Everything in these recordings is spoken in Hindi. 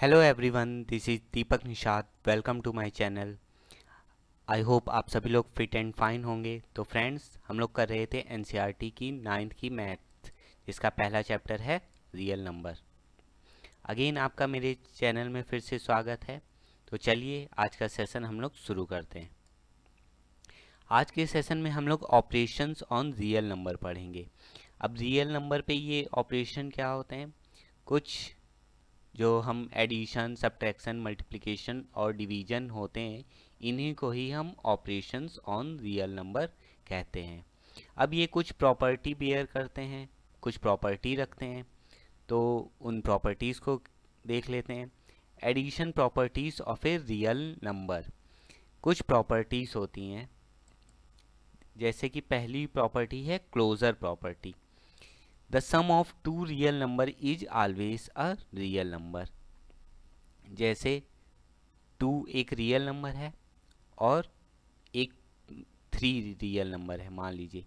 Hello everyone this is Deepak Nishad welcome to my channel I hope आप सभी लोग फिट एंड फाइन होंगे तो फ्रेंड्स हम लोग कर रहे थे एनसीईआरटी e की नाइन्थ की मैथ जिसका पहला चैप्टर है रियल नंबर अगेन आपका मेरे चैनल में फिर से स्वागत है तो चलिए आज का सेशन हम लोग शुरू करते हैं आज के सेशन में हम लोग ऑपरेशन ऑन रियल नंबर पढ़ेंगे अब रियल नंबर पर ये ऑपरेशन क्या होते हैं कुछ जो हम एडिशन सब्ट्रैक्शन मल्टीप्लिकेशन और डिवीजन होते हैं इन्हीं को ही हम ऑपरेशंस ऑन रियल नंबर कहते हैं अब ये कुछ प्रॉपर्टी बेयर करते हैं कुछ प्रॉपर्टी रखते हैं तो उन प्रॉपर्टीज़ को देख लेते हैं addition properties of a real number कुछ प्रॉपर्टीज़ होती हैं जैसे कि पहली प्रॉपर्टी है closure property the sum of two real number is always a real number जैसे टू एक रियल नंबर है और एक थ्री रियल नंबर है मान लीजिए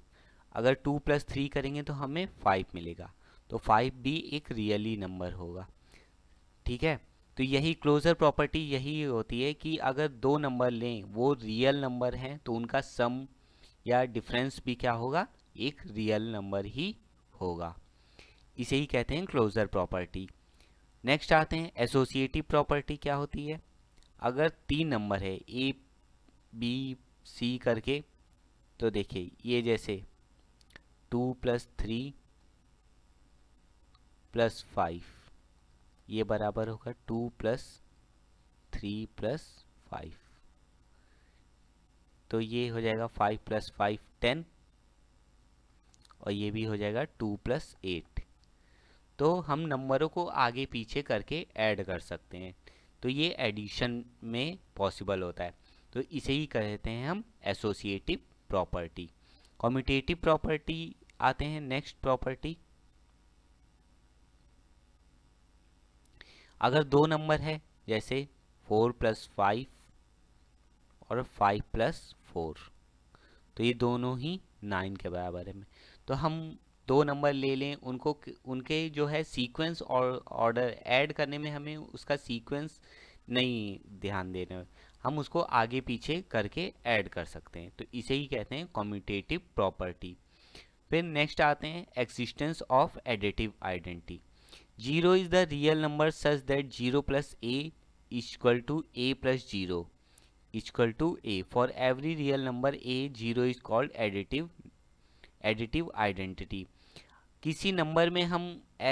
अगर टू प्लस थ्री करेंगे तो हमें फाइव मिलेगा तो फाइव भी एक रियली नंबर होगा ठीक है तो यही क्लोजर प्रॉपर्टी यही होती है कि अगर दो नंबर लें वो रियल नंबर हैं तो उनका सम या डिफरेंस भी क्या होगा एक रियल नंबर ही होगा इसे ही कहते हैं क्लोजर प्रॉपर्टी नेक्स्ट आते हैं एसोसिएटिव प्रॉपर्टी क्या होती है अगर तीन नंबर है ए बी सी करके तो देखिए ये जैसे two plus three plus five ये बराबर होगा two plus three plus five तो ये हो जाएगा फाइव प्लस फाइव टेन और ये भी हो जाएगा टू प्लस एट तो हम नंबरों को आगे पीछे करके ऐड कर सकते हैं तो ये एडिशन में पॉसिबल होता है तो इसे ही कहते हैं हम एसोसिएटिव प्रॉपर्टी कॉम्यूटेटिव प्रॉपर्टी आते हैं नेक्स्ट प्रॉपर्टी अगर दो नंबर है जैसे फोर प्लस फाइव और फाइव प्लस फोर तो ये दोनों ही नाइन के बराबर है तो हम दो नंबर ले लें उनको उनके जो है सीक्वेंस और ऑर्डर ऐड करने में हमें उसका सीक्वेंस नहीं ध्यान देने हम उसको आगे पीछे करके ऐड कर सकते हैं तो इसे ही कहते हैं कॉम्यूटेटिव प्रॉपर्टी फिर नेक्स्ट आते हैं existence of additive identity zero is the real number such that zero plus a equal to a plus zero equal to a for every real number a zero is called additive additive identity किसी नंबर में हम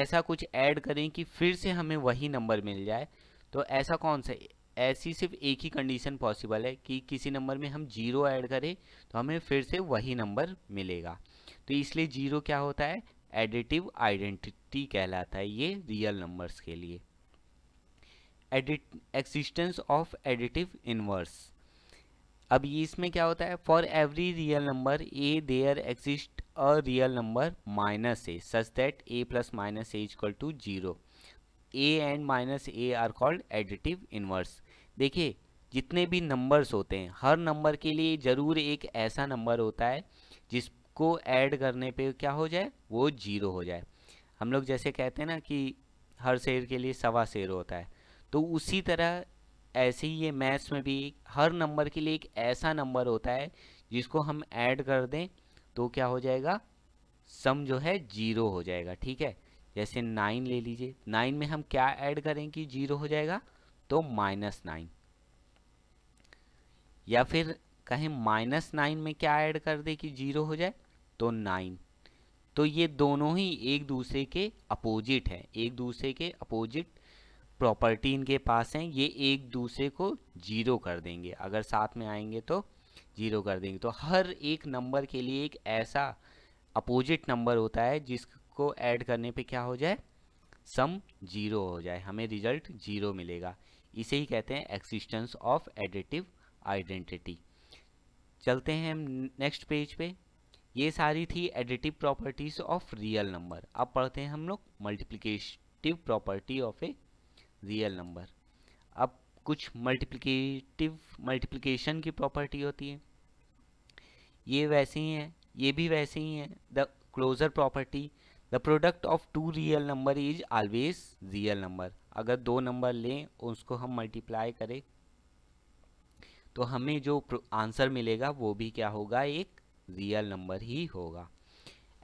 ऐसा कुछ ऐड करें कि फिर से हमें वही नंबर मिल जाए तो ऐसा कौन सा ऐसी सिर्फ एक ही कंडीशन पॉसिबल है कि किसी नंबर में हम जीरो ऐड करें तो हमें फिर से वही नंबर मिलेगा तो इसलिए जीरो क्या होता है एडिटिव आइडेंटिटी कहलाता है ये रियल नंबर्स के लिए edit existence of additive inverse अब ये इसमें क्या होता है for every real number a there exist a real number minus a such that a plus minus a equal to zero a and minus a are called additive inverse देखिए जितने भी नंबर्स होते हैं हर नंबर के लिए ज़रूर एक ऐसा नंबर होता है जिसको ऐड करने पे क्या हो जाए वो जीरो हो जाए हम लोग जैसे कहते हैं ना कि हर शेर के लिए सवा शेर होता है तो उसी तरह ऐसे ही ये मैथ्स में भी हर नंबर के लिए एक ऐसा नंबर होता है जिसको हम ऐड कर दें तो क्या हो जाएगा सम जो है जीरो हो जाएगा ठीक है जैसे नाइन ले लीजिए नाइन में हम क्या ऐड करें कि जीरो हो जाएगा तो माइनस नाइन या फिर कहें माइनस नाइन में क्या ऐड कर दें कि जीरो हो जाए तो नाइन तो ये दोनों ही एक दूसरे के अपोजिट हैं एक दूसरे के अपोजिट प्रॉपर्टी इनके पास हैं ये एक दूसरे को जीरो कर देंगे अगर साथ में आएंगे तो जीरो कर देंगे तो हर एक नंबर के लिए एक ऐसा अपोजिट नंबर होता है जिसको ऐड करने पे क्या हो जाए सम जीरो हो जाए हमें रिजल्ट जीरो मिलेगा इसे ही कहते हैं एक्सिस्टेंस ऑफ एडिटिव आइडेंटिटी चलते हैं हम नेक्स्ट पेज पे ये सारी थी additive properties of real number अब पढ़ते हैं हम लोग multiplication property of a real number अब कुछ मल्टीप्लिकेटिव मल्टीप्लिकेशन की प्रॉपर्टी होती है ये वैसे ही है ये भी वैसे ही है the closure property the product of two real number is always real number अगर दो नंबर लें और उसको हम मल्टीप्लाई करें तो हमें जो आंसर मिलेगा वो भी क्या होगा एक रियल नंबर ही होगा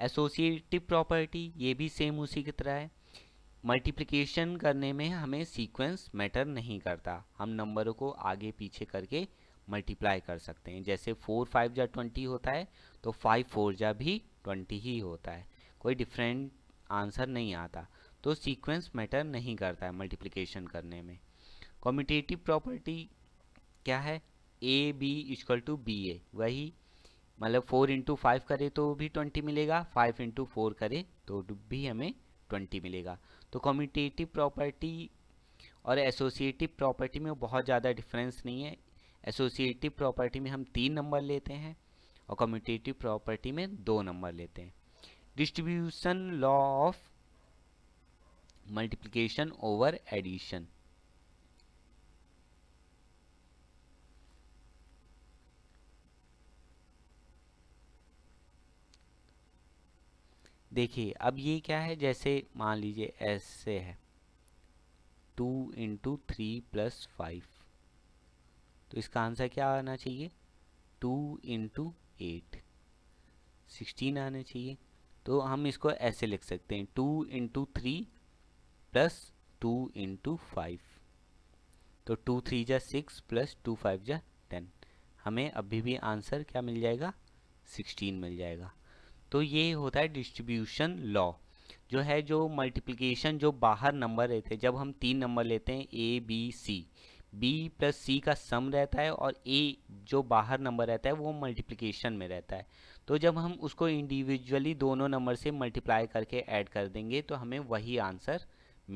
एसोसिएटिव प्रॉपर्टी ये भी सेम उसी की तरह है मल्टीप्लिकेशन करने में हमें सीक्वेंस मैटर नहीं करता हम नंबरों को आगे पीछे करके मल्टीप्लाई कर सकते हैं जैसे फोर फाइव जा ट्वेंटी होता है तो फाइव फोर जा भी ट्वेंटी ही होता है कोई डिफरेंट आंसर नहीं आता तो सीक्वेंस मैटर नहीं करता है मल्टीप्लिकेशन करने में कॉम्पिटेटिव प्रॉपर्टी क्या है a b equal to b a वही मतलब फोर इंटू फाइव करे तो भी ट्वेंटी मिलेगा फाइव इंटू फोर करे तो भी हमें ट्वेंटी मिलेगा तो कम्यूटेटिव प्रॉपर्टी और एसोसिएटिव प्रॉपर्टी में बहुत ज़्यादा डिफरेंस नहीं है एसोसिएटिव प्रॉपर्टी में हम तीन नंबर लेते हैं और कम्यूटेटिव प्रॉपर्टी में दो नंबर लेते हैं distribution law of multiplication over addition देखिए अब ये क्या है जैसे मान लीजिए ऐसे है two into three plus five तो इसका आंसर क्या आना चाहिए टू इंटू एट सिक्सटीन आना चाहिए तो हम इसको ऐसे लिख सकते हैं two into three plus two into five तो टू थ्री जा सिक्स प्लस टू फाइव जा टेन हमें अभी भी आंसर क्या मिल जाएगा सिक्सटीन मिल जाएगा तो ये होता है डिस्ट्रीब्यूशन लॉ जो है जो मल्टीप्लिकेशन जो बाहर नंबर रहते हैं जब हम तीन नंबर लेते हैं a b c b plus c का सम रहता है और ए जो बाहर नंबर रहता है वो मल्टीप्लिकेशन में रहता है तो जब हम उसको इंडिविजुअली दोनों नंबर से मल्टीप्लाई करके ऐड कर देंगे तो हमें वही आंसर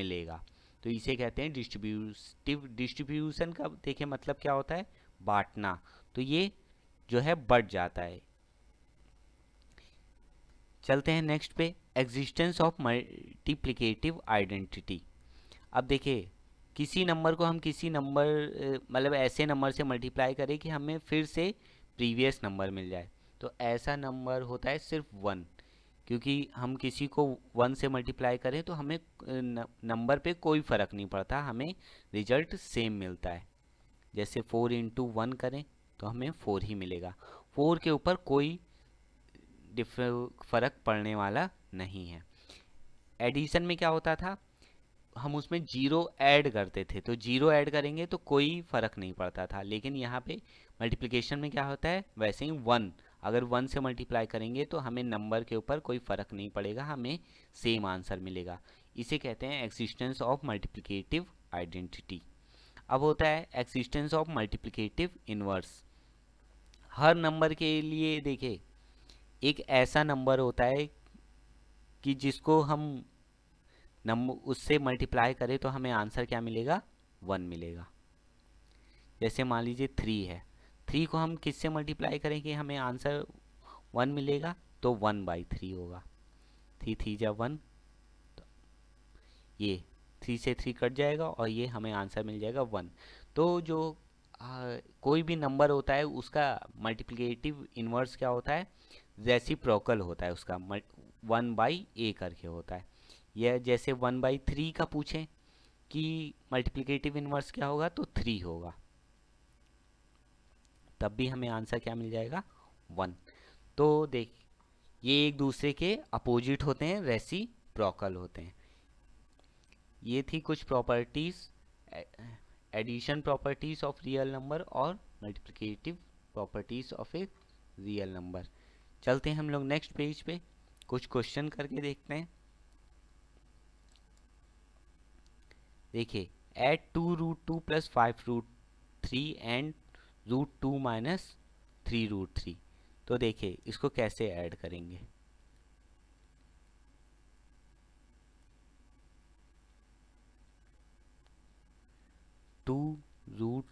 मिलेगा तो इसे कहते हैं डिस्ट्रीब्यूटिव डिस्ट्रीब्यूशन का देखिए मतलब क्या होता है बांटना तो ये जो है बढ़ जाता है चलते हैं नेक्स्ट पे एग्जिस्टेंस ऑफ मल्टीप्लिकेटिव आइडेंटिटी अब देखिए किसी नंबर को हम किसी नंबर मतलब ऐसे नंबर से मल्टीप्लाई करें कि हमें फिर से प्रीवियस नंबर मिल जाए तो ऐसा नंबर होता है सिर्फ वन क्योंकि हम किसी को वन से मल्टीप्लाई करें तो हमें नंबर पे कोई फ़र्क नहीं पड़ता हमें रिजल्ट सेम मिलता है जैसे फोर इंटू वन करें तो हमें फोर ही मिलेगा फोर के ऊपर कोई फ़र्क पड़ने वाला नहीं है एडिशन में क्या होता था हम उसमें जीरो ऐड करते थे तो जीरो ऐड करेंगे तो कोई फ़र्क नहीं पड़ता था लेकिन यहाँ पे मल्टीप्लिकेशन में क्या होता है वैसे ही वन अगर वन से मल्टीप्लाई करेंगे तो हमें नंबर के ऊपर कोई फ़र्क नहीं पड़ेगा हमें सेम आंसर मिलेगा इसे कहते हैं एक्सिस्टेंस ऑफ मल्टीप्लीकेटिव आइडेंटिटी अब होता है एक्सिस्टेंस ऑफ मल्टीप्लीकेटिव इन्वर्स हर नंबर के लिए देखे एक ऐसा नंबर होता है कि जिसको हम नंबर उससे मल्टीप्लाई करें तो हमें आंसर क्या मिलेगा वन मिलेगा जैसे मान लीजिए थ्री है थ्री को हम किससे मल्टीप्लाई करेंगे हमें आंसर वन मिलेगा तो वन बाई थ्री होगा थ्री थ्री जब वन तो ये थ्री से थ्री कट जाएगा और ये हमें आंसर मिल जाएगा वन तो जो आ, कोई भी नंबर होता है उसका मल्टीप्लिकेटिव इन्वर्स क्या होता है जैसी प्रोकल होता है उसका वन बाई ए करके होता है यह जैसे वन बाई थ्री का पूछें कि मल्टीप्लिकेटिव इन्वर्स क्या होगा तो थ्री होगा तब भी हमें आंसर क्या मिल जाएगा वन तो देख ये एक दूसरे के अपोजिट होते हैं रेसी प्रोकल होते हैं ये थी कुछ properties addition properties of real number और multiplicative properties of a real number चलते हैं हम लोग नेक्स्ट पेज पे कुछ क्वेश्चन करके देखते हैं देखिए eight two root two plus five root three and root two minus three root three तो देखिए इसको कैसे ऐड करेंगे two root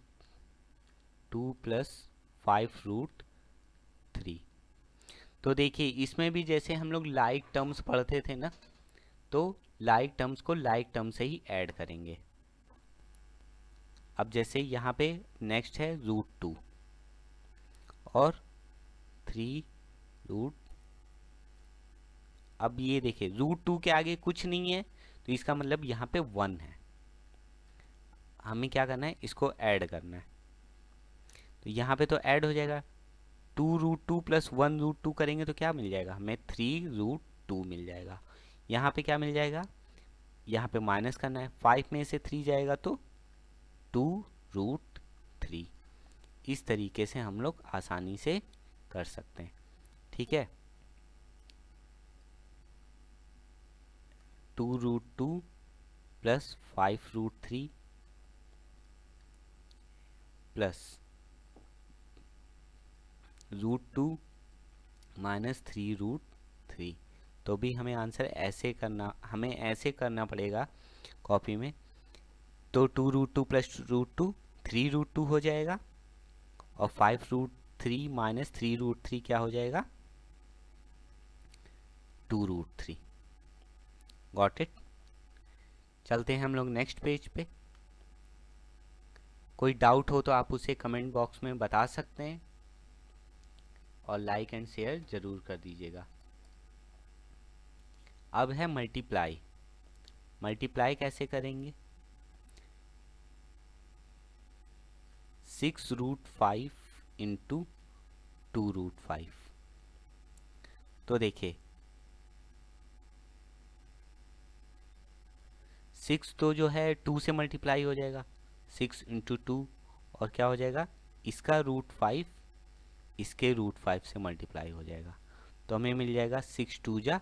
two plus five root तो देखिए इसमें भी जैसे हम लोग लाइक टर्म्स पढ़ते थे ना तो लाइक टर्म्स को लाइक टर्म से ही ऐड करेंगे अब जैसे यहाँ पे नेक्स्ट है रूट टू और थ्री रूट अब ये देखिए रूट टू के आगे कुछ नहीं है तो इसका मतलब यहाँ पे वन है हमें क्या करना है इसको ऐड करना है तो यहाँ पे तो ऐड हो जाएगा two root two plus one root two करेंगे तो क्या मिल जाएगा हमें थ्री रूट टू मिल जाएगा यहाँ पे क्या मिल जाएगा यहाँ पे माइनस करना है फाइव में से थ्री जाएगा तो टू रूट थ्री इस तरीके से हम लोग आसानी से कर सकते हैं ठीक है two root two plus five root three plus root two minus three root three तो भी हमें आंसर ऐसे करना हमें ऐसे करना पड़ेगा कॉपी में तो two root two plus root two three root two हो जाएगा और five root three minus three root three क्या हो जाएगा two root three got it चलते हैं हम लोग नेक्स्ट पेज पे कोई डाउट हो तो आप उसे कमेंट बॉक्स में बता सकते हैं और लाइक एंड शेयर ज़रूर कर दीजिएगा अब है मल्टीप्लाई मल्टीप्लाई कैसे करेंगे six root five into two root five तो देखिए सिक्स तो जो है टू से मल्टीप्लाई हो जाएगा सिक्स इंटू टू और क्या हो जाएगा इसका रूट फाइव इसके रूट फाइव से मल्टीप्लाई हो जाएगा तो हमें मिल जाएगा सिक्स टू जा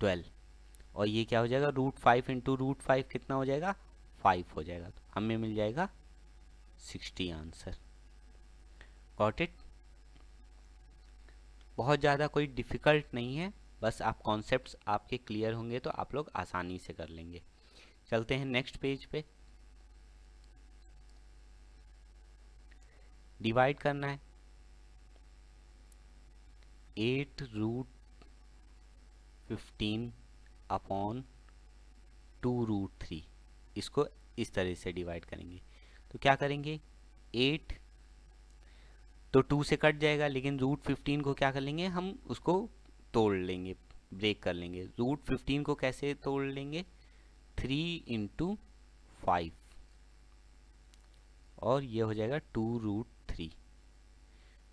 ट्वेल्व और ये क्या हो जाएगा root five into root five कितना हो जाएगा फाइव हो जाएगा तो हमें मिल जाएगा सिक्सटी आंसर गॉट इट बहुत ज़्यादा कोई डिफ़िकल्ट नहीं है बस आप कॉन्सेप्ट्स आपके क्लियर होंगे तो आप लोग आसानी से कर लेंगे चलते हैं नेक्स्ट पेज पे डिवाइड करना है eight root fifteen upon two root three इसको इस तरह से डिवाइड करेंगे तो क्या करेंगे एट तो टू से कट जाएगा लेकिन रूट फिफ्टीन को क्या कर लेंगे हम उसको तोड़ लेंगे ब्रेक कर लेंगे रूट फिफ्टीन को कैसे तोड़ लेंगे थ्री इंटू फाइव और ये हो जाएगा टू रूट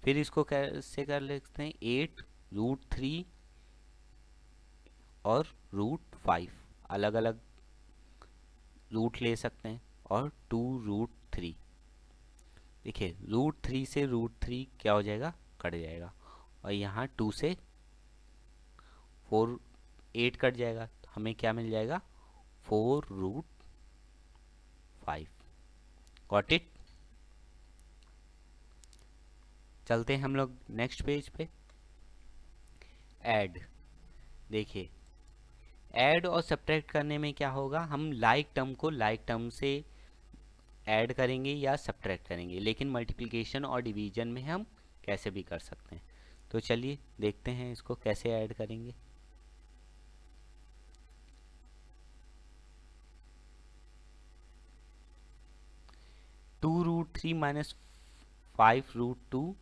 फिर इसको कैसे कर लेते हैं एट रूट थ्री और रूट फाइव अलग अलग रूट ले सकते हैं और टू रूट थ्री देखिए रूट थ्री से रूट थ्री क्या हो जाएगा कट जाएगा और यहाँ टू से फोर एट कट जाएगा हमें क्या मिल जाएगा four root five got it चलते हैं हम लोग नेक्स्ट पेज पे ऐड देखिए ऐड और सब्ट्रैक्ट करने में क्या होगा हम लाइक टर्म को लाइक टर्म से ऐड करेंगे या सब्ट्रैक्ट करेंगे लेकिन मल्टीप्लिकेशन और डिवीजन में हम कैसे भी कर सकते हैं तो चलिए देखते हैं इसको कैसे ऐड करेंगे two root three minus five root two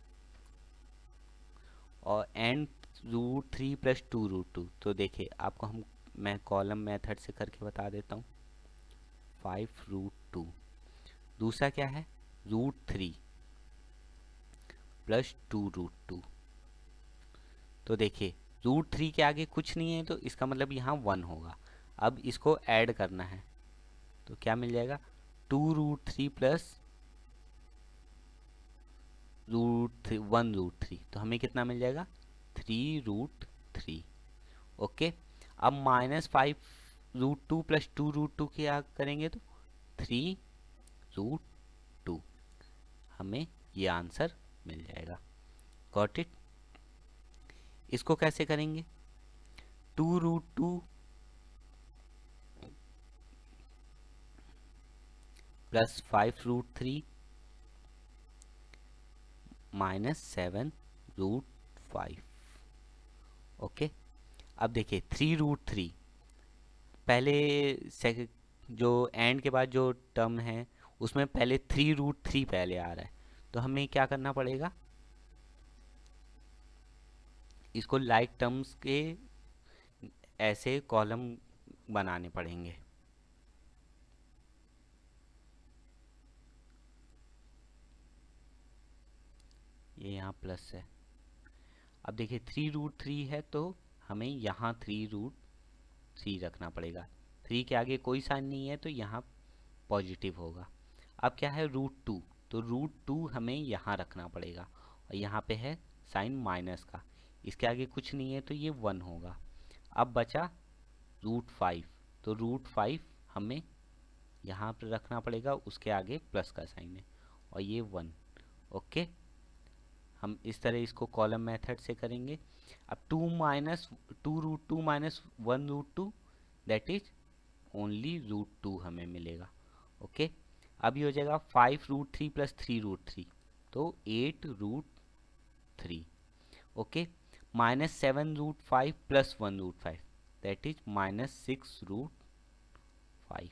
और and root three plus two root two तो देखिए आपको हम मैं कॉलम मेथड से करके बता देता हूँ फाइव रूट टू दूसरा क्या है root three plus two root two तो देखिए रूट थ्री के आगे कुछ नहीं है तो इसका मतलब यहाँ वन होगा अब इसको ऐड करना है तो क्या मिल जाएगा two root three plus root three one root three तो हमें कितना मिल जाएगा थ्री रूट थ्री ओके अब minus five root two plus two root two क्या करेंगे तो थ्री रूट टू हमें ये आंसर मिल जाएगा गॉट इट इसको कैसे करेंगे two root two plus five root three minus seven root five okay अब देखिए थ्री रूट थ्री पहले जो एंड के बाद जो टर्म है उसमें पहले थ्री रूट थ्री पहले आ रहा है तो हमें क्या करना पड़ेगा इसको लाइक like टर्म्स के ऐसे कॉलम बनाने पड़ेंगे ये यहाँ प्लस है अब देखिए थ्री रूट थ्री है तो हमें यहाँ थ्री रूट थ्री रखना पड़ेगा थ्री के आगे कोई साइन नहीं है तो यहाँ पॉजिटिव होगा अब क्या है रूट टू तो रूट टू हमें यहाँ रखना पड़ेगा और यहाँ पे है साइन माइनस का इसके आगे कुछ नहीं है तो ये वन होगा अब बचा रूट फाइव तो रूट फाइव हमें यहाँ पर रखना पड़ेगा उसके आगे प्लस का साइन है और ये वन ओके हम इस तरह इसको कॉलम मेथड से करेंगे अब two minus two root two minus one root two that is only root two हमें मिलेगा ओके okay? अब ये हो जाएगा five root three plus three root three तो eight root three okay minus seven root five plus one root five that is minus six root five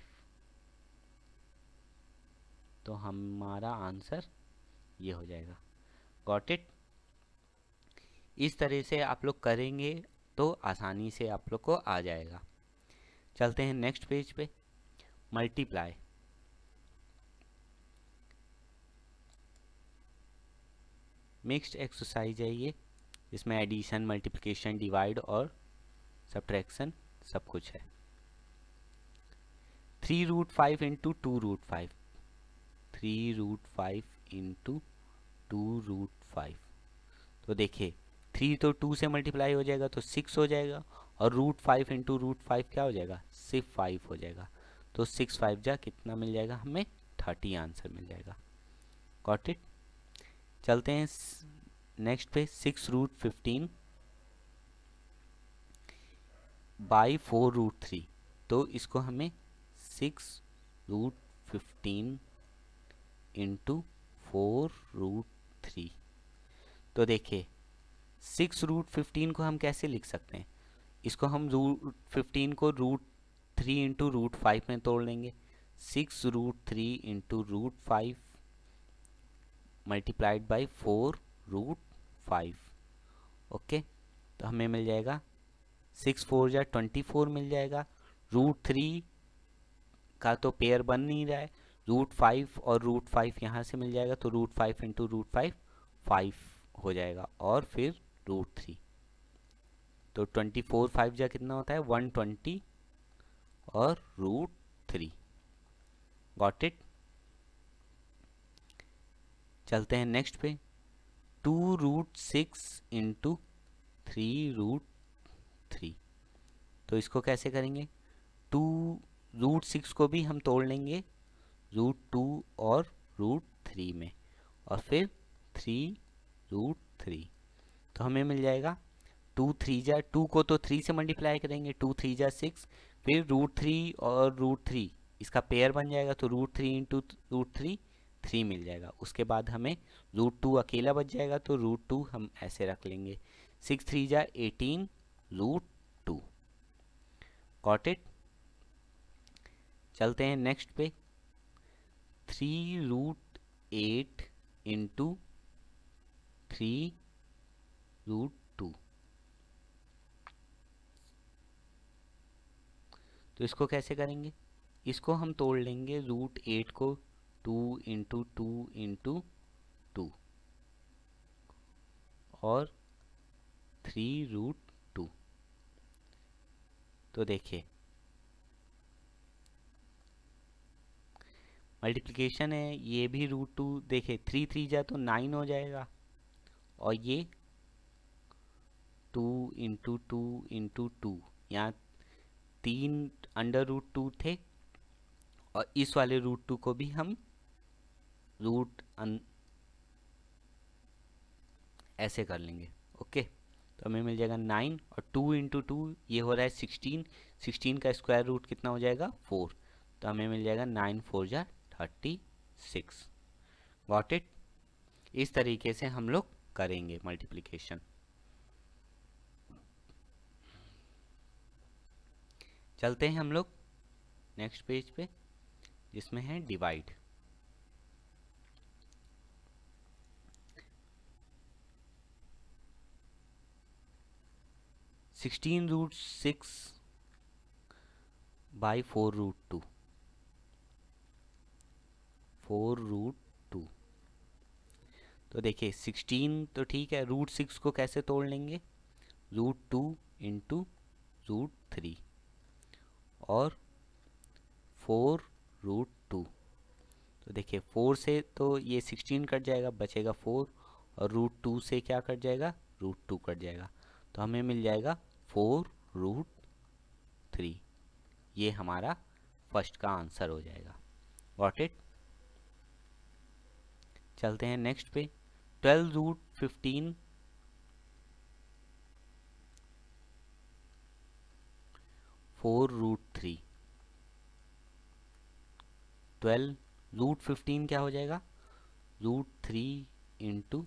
तो हमारा आंसर ये हो जाएगा गॉट इट इस तरह से आप लोग करेंगे तो आसानी से आप लोग को आ जाएगा चलते हैं नेक्स्ट पेज पे मल्टीप्लाई मिक्स्ड एक्सरसाइज है ये इसमें एडिशन मल्टीप्लिकेशन डिवाइड और सब्ट्रैक्शन सब कुछ है three root five into two root five three root five into two root five तो देखिए थ्री तो टू से मल्टीप्लाई हो जाएगा तो सिक्स हो जाएगा और root five into root five क्या हो जाएगा सिर्फ फाइव हो जाएगा तो सिक्स फाइव जा कितना मिल जाएगा हमें थर्टी आंसर मिल जाएगा कॉट इट चलते हैं नेक्स्ट पे six root fifteen by four root three तो इसको हमें six root fifteen into four root three तो देखिए सिक्स रूट फिफ्टीन को हम कैसे लिख सकते हैं इसको हम रूट फिफ्टीन को root three into root five में तोड़ लेंगे six root three into root five multiplied by four root five okay तो हमें मिल जाएगा सिक्स फोर या ट्वेंटी फोर मिल जाएगा रूट थ्री का तो पेयर बन नहीं रहा है रूट फाइव और रूट फाइव यहाँ से मिल जाएगा तो root five into root five five हो जाएगा और फिर रूट थ्री तो ट्वेंटी फोर फाइव जा कितना होता है वन ट्वेंटी और रूट थ्री गॉट इट चलते हैं नेक्स्ट पे two root six into three root three तो इसको कैसे करेंगे टू रूट सिक्स को भी हम तोड़ लेंगे रूट टू और रूट थ्री में और फिर थ्री रूट थ्री तो हमें मिल जाएगा टू थ्री जा टू को तो थ्री से मल्टीप्लाई करेंगे टू थ्री जा सिक्स फिर रूट थ्री और रूट थ्री इसका पेयर बन जाएगा तो root three into root three three मिल जाएगा उसके बाद हमें रूट टू अकेला बच जाएगा तो रूट टू हम ऐसे रख लेंगे सिक्स थ्री जा eighteen root two got it चलते हैं नेक्स्ट पे three root eight into three root two तो इसको कैसे करेंगे इसको हम तोड़ लेंगे रूट एट को two into two into two और थ्री रूट टू तो देखिए मल्टीप्लिकेशन है ये भी रूट टू देखे थ्री थ्री जा तो नाइन हो जाएगा और ये two into two into two यहाँ तीन अंडर रूट टू थे और इस वाले रूट टू को भी हम रूट ऐसे कर लेंगे ओके तो हमें मिल जाएगा नाइन और टू इंटू टू ये हो रहा है सिक्सटीन सिक्सटीन का स्क्वायर रूट कितना हो जाएगा फोर तो हमें मिल जाएगा नाइन फोर जार थर्टी सिक्स वॉट इट इस तरीके से हम लोग करेंगे मल्टीप्लीकेशन चलते हैं हम लोग नेक्स्ट पेज पे जिसमें है divide sixteen root six by four root two four root two तो देखिए सिक्सटीन तो ठीक है रूट सिक्स को कैसे तोड़ लेंगे root two into root three और फोर रूट टू तो देखिए फोर से तो ये सिक्सटीन कट जाएगा बचेगा फोर और रूट टू से क्या कट जाएगा रूट टू कट जाएगा तो हमें मिल जाएगा फोर रूट थ्री ये हमारा फर्स्ट का आंसर हो जाएगा वॉट इट चलते हैं नेक्स्ट पे twelve root fifteen four root three twelve root fifteen क्या हो जाएगा root three into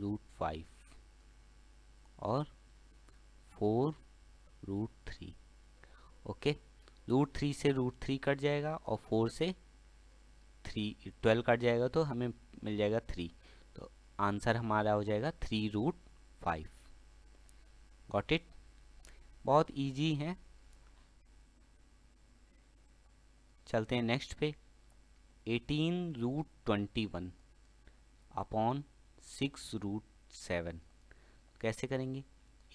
root five और four root three okay root three से रूट थ्री कट जाएगा और फोर से थ्री ट्वेल्व कट जाएगा तो हमें मिल जाएगा थ्री तो आंसर हमारा हो जाएगा three root five got it बहुत इजी है चलते हैं नेक्स्ट पे eighteen root twenty one upon six root seven कैसे करेंगे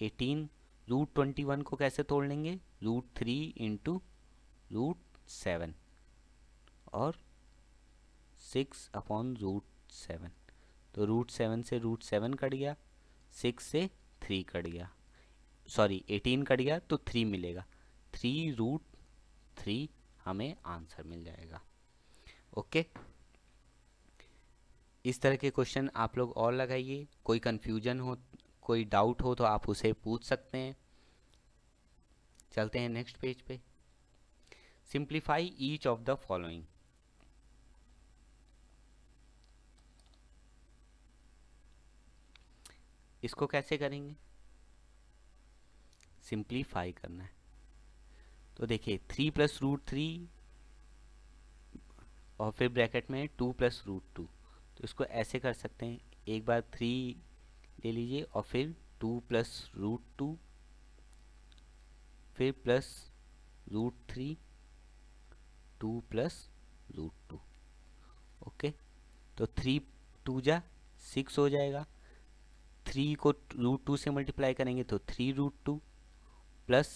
एटीन रूट ट्वेंटी वन को कैसे तोड़ लेंगे root three into root seven और सिक्स अपॉन रूट सेवन तो रूट सेवन से रूट सेवन कट गया सिक्स से थ्री कट गया सॉरी एटीन कट गया तो थ्री मिलेगा थ्री रूट थ्री हमें आंसर मिल जाएगा ओके इस तरह के क्वेश्चन आप लोग और लगाइए कोई कंफ्यूजन हो कोई डाउट हो तो आप उसे पूछ सकते हैं चलते हैं नेक्स्ट पेज पे simplify each of the following इसको कैसे करेंगे सिंप्लीफाई करना है तो देखिए थ्री प्लस रूट थ्री और फिर ब्रैकेट में टू प्लस रूट टू तो इसको ऐसे कर सकते हैं एक बार थ्री ले लीजिए और फिर टू प्लस रूट टू फिर plus root three two plus root two okay तो थ्री टू जा सिक्स हो जाएगा थ्री को रूट टू से मल्टीप्लाई करेंगे तो three root two plus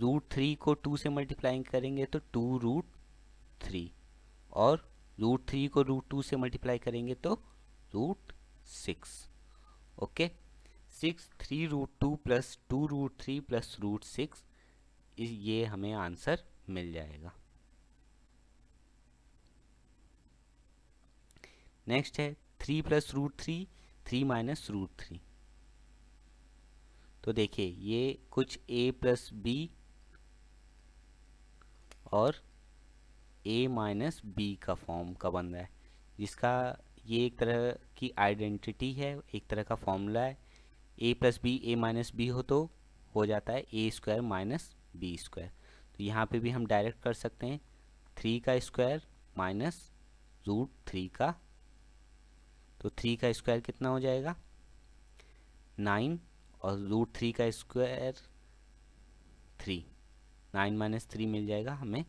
root three को टू से मल्टीप्लाई करेंगे तो टू रूट थ्री और रूट थ्री को रूट टू से मल्टीप्लाई करेंगे तो root six okay six three root two plus two root three plus root six ये हमें आंसर मिल जाएगा नेक्स्ट है three plus root three three minus root three तो देखिए ये कुछ a प्लस बी और a माइनस बी का फॉर्म का बन रहा है जिसका ये एक तरह की आइडेंटिटी है एक तरह का फॉर्मूला है a plus B A minus B हो तो हो जाता है A square minus B square तो यहाँ पे भी हम डायरेक्ट कर सकते हैं थ्री का स्क्वायर माइनस रूट थ्री का तो थ्री का स्क्वायर कितना हो जाएगा नाइन और रूट थ्री का square three nine minus three मिल जाएगा हमें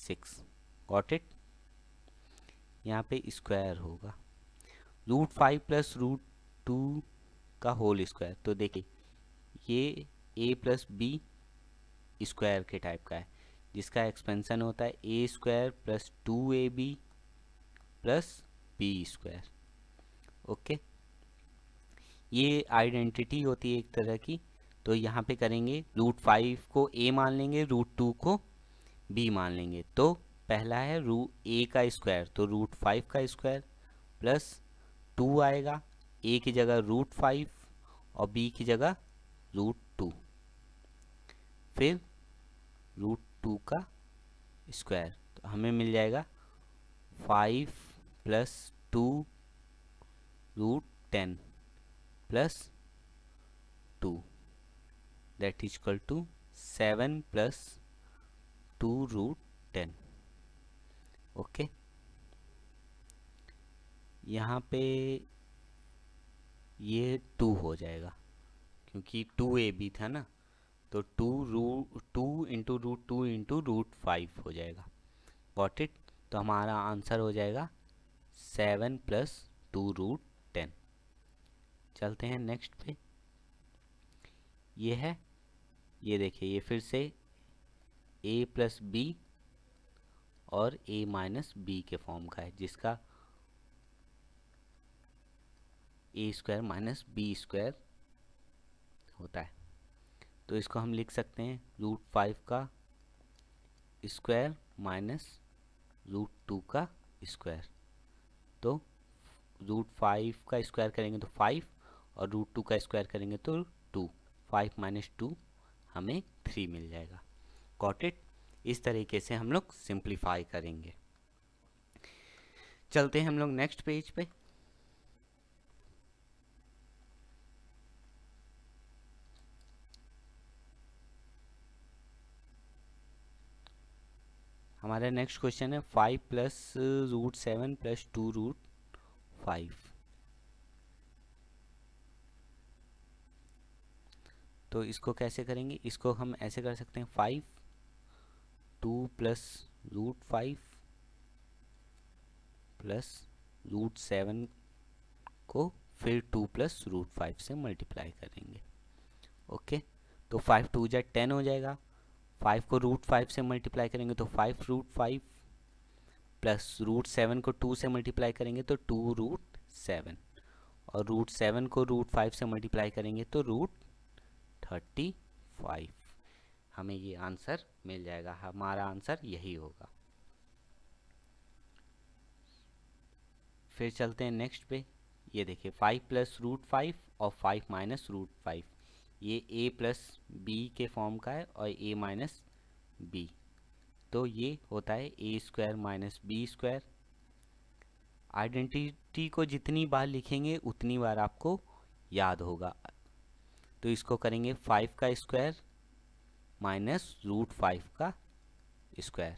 सिक्स गॉट इट यहाँ पे स्क्वायर होगा root five plus root two का होल स्क्वायर तो देखिए ये ए प्लस बी स्क्वायर के टाइप का है जिसका एक्सपेंसन होता है A square plus two A B plus B square okay ये आइडेंटिटी होती है एक तरह की तो यहाँ पे करेंगे रूट फाइव को ए मान लेंगे रूट टू को बी मान लेंगे तो पहला है रू ए का स्क्वायर तो रूट फाइव का स्क्वायर प्लस टू आएगा ए की जगह रूट फाइव और बी की जगह रूट टू फिर रूट टू का स्क्वायर तो हमें मिल जाएगा five plus two root ten plus two that is equal to seven plus two root ten okay यहाँ पे ये टू हो जाएगा क्योंकि टू ए बी था ना तो two root two into root two into root five हो जाएगा गॉट इट तो हमारा आंसर हो जाएगा सेवन प्लस टू रूट चलते हैं नेक्स्ट पे ये है ये देखिए ये फिर से ए प्लस बी और ए माइनस बी के फॉर्म का है जिसका A square minus B square होता है तो इसको हम लिख सकते हैं रूट फाइव का स्क्वायर माइनस रूट टू का स्क्वायर तो रूट फाइव का स्क्वायर करेंगे तो फाइव और रूट टू का स्क्वायर करेंगे तो टू फाइव माइनस टू हमें थ्री मिल जाएगा कॉटेट इस तरीके से हम लोग सिंप्लीफाई करेंगे चलते हैं हम लोग नेक्स्ट पेज पे हमारा नेक्स्ट क्वेश्चन है five plus root seven plus two root five तो इसको कैसे करेंगे इसको हम ऐसे कर सकते हैं five two plus root five plus root seven को फिर टू प्लस रूट फाइव से मल्टीप्लाई करेंगे ओके तो फाइव टू जै टेन हो जाएगा फाइव को रूट फाइव से मल्टीप्लाई करेंगे तो five root five plus root seven को टू से मल्टीप्लाई करेंगे तो टू रूट सेवन और रूट सेवन को रूट फाइव से मल्टीप्लाई करेंगे तो रूट थर्टी फाइव हमें ये आंसर मिल जाएगा हमारा आंसर यही होगा फिर चलते हैं नेक्स्ट पे ये देखिए फाइव प्लस रूट फाइव और फाइव माइनस रूट फाइव ये ए प्लस बी के फॉर्म का है और ए माइनस बी तो ये होता है A square minus B square identity को जितनी बार लिखेंगे उतनी बार आपको याद होगा तो इसको करेंगे फाइव का स्क्वायर माइनस रूट फाइव का स्क्वायर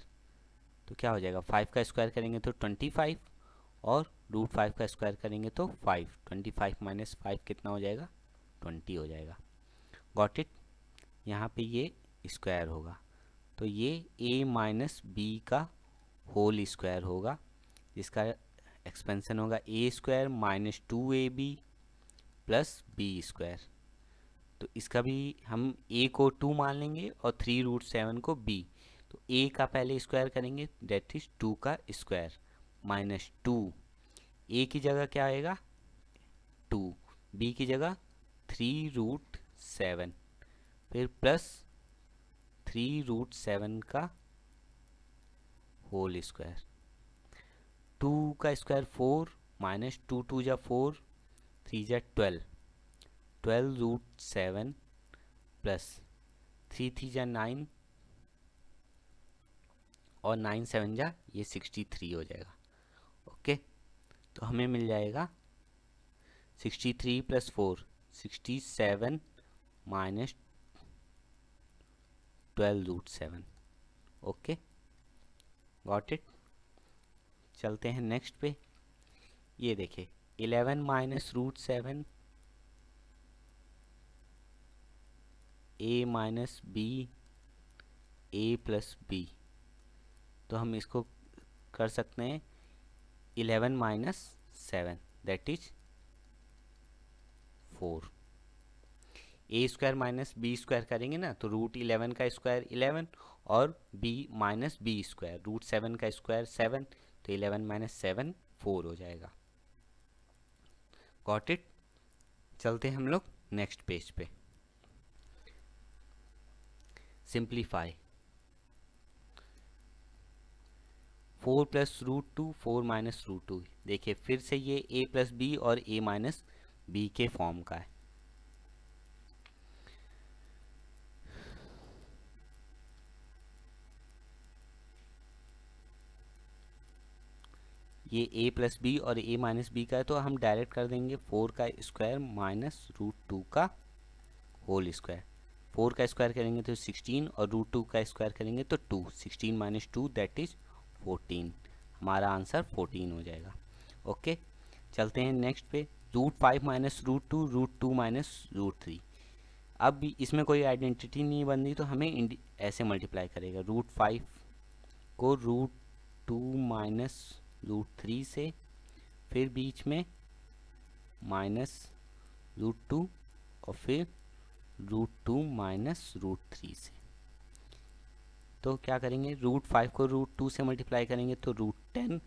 तो क्या हो जाएगा फाइव का स्क्वायर करेंगे तो ट्वेंटी फाइव और रूट फाइव का स्क्वायर करेंगे तो five twenty five minus five कितना हो जाएगा ट्वेंटी हो जाएगा गॉट इट यहाँ पे ये स्क्वायर होगा तो ये ए माइनस बी का होल स्क्वायर होगा जिसका एक्सपेंसन होगा A square minus two A B plus B square तो इसका भी हम ए को टू मान लेंगे और थ्री रूट सेवन को बी तो ए का पहले स्क्वायर करेंगे डेट इज टू का स्क्वायर माइनस टू ए की जगह क्या आएगा टू बी की जगह थ्री रूट सेवन फिर प्लस थ्री रूट सेवन का होल स्क्वायर टू का square four minus two two जा फोर थ्री जा twelve twelve root seven plus three three जा नाइन और नाइन सेवन जा ये सिक्सटी थ्री हो जाएगा ओके तो हमें मिल जाएगा sixty three plus four sixty seven minus twelve root seven okay got it चलते हैं नेक्स्ट पे ये देखिए eleven minus root seven A minus B A plus B तो हम इसको कर सकते हैं eleven minus seven that is four A square minus B square करेंगे ना तो रूट इलेवन का स्क्वायर इलेवन और B minus B square root seven का स्क्वायर सेवन तो इलेवन माइनस सेवन फोर हो जाएगा गॉट इट चलते हैं हम लोग नेक्स्ट पेज पे simplify four plus root two four minus root two देखिए फिर से ये ए प्लस बी और ए माइनस बी के फॉर्म का है ये a प्लस बी और a माइनस बी का है तो हम डायरेक्ट कर देंगे फोर का स्क्वायर माइनस रूट टू का होल स्क्वायर फोर का स्क्वायर करेंगे तो सिक्सटीन और रूट टू का स्क्वायर करेंगे तो two sixteen minus two that is fourteen हमारा आंसर फोर्टीन हो जाएगा ओके चलते हैं नेक्स्ट पे root five minus root two root two minus root three अब इसमें कोई आइडेंटिटी नहीं बन रही तो हमें ऐसे मल्टीप्लाई करेगा रूट फाइव को root two minus root three से फिर बीच में माइनस रूट टू और फिर root two minus root three से तो क्या करेंगे रूट फाइव को रूट टू से मल्टीप्लाई करेंगे तो रूट टेन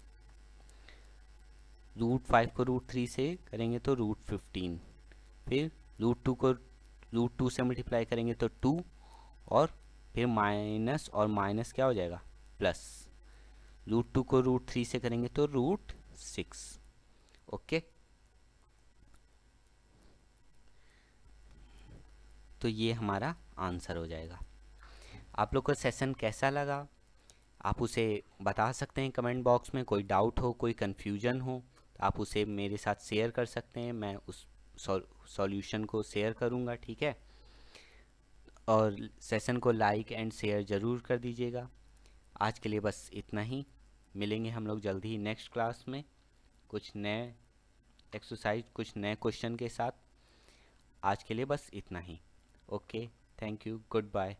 रूट फाइव को रूट थ्री से करेंगे तो रूट फिफ्टीन फिर रूट टू को रूट टू से मल्टीप्लाई करेंगे तो टू और फिर माइनस और माइनस क्या हो जाएगा प्लस रूट टू को रूट थ्री से करेंगे तो रूट सिक्स ओके तो ये हमारा आंसर हो जाएगा आप लोग का सेशन कैसा लगा आप उसे बता सकते हैं कमेंट बॉक्स में कोई डाउट हो कोई कन्फ्यूजन हो तो आप उसे मेरे साथ शेयर कर सकते हैं मैं उस सॉल्यूशन को शेयर करूँगा ठीक है और सेशन को लाइक एंड शेयर ज़रूर कर दीजिएगा आज के लिए बस इतना ही मिलेंगे हम लोग जल्द ही नेक्स्ट क्लास में कुछ नए एक्सरसाइज कुछ नए क्वेश्चन के साथ आज के लिए बस इतना ही okay thank you goodbye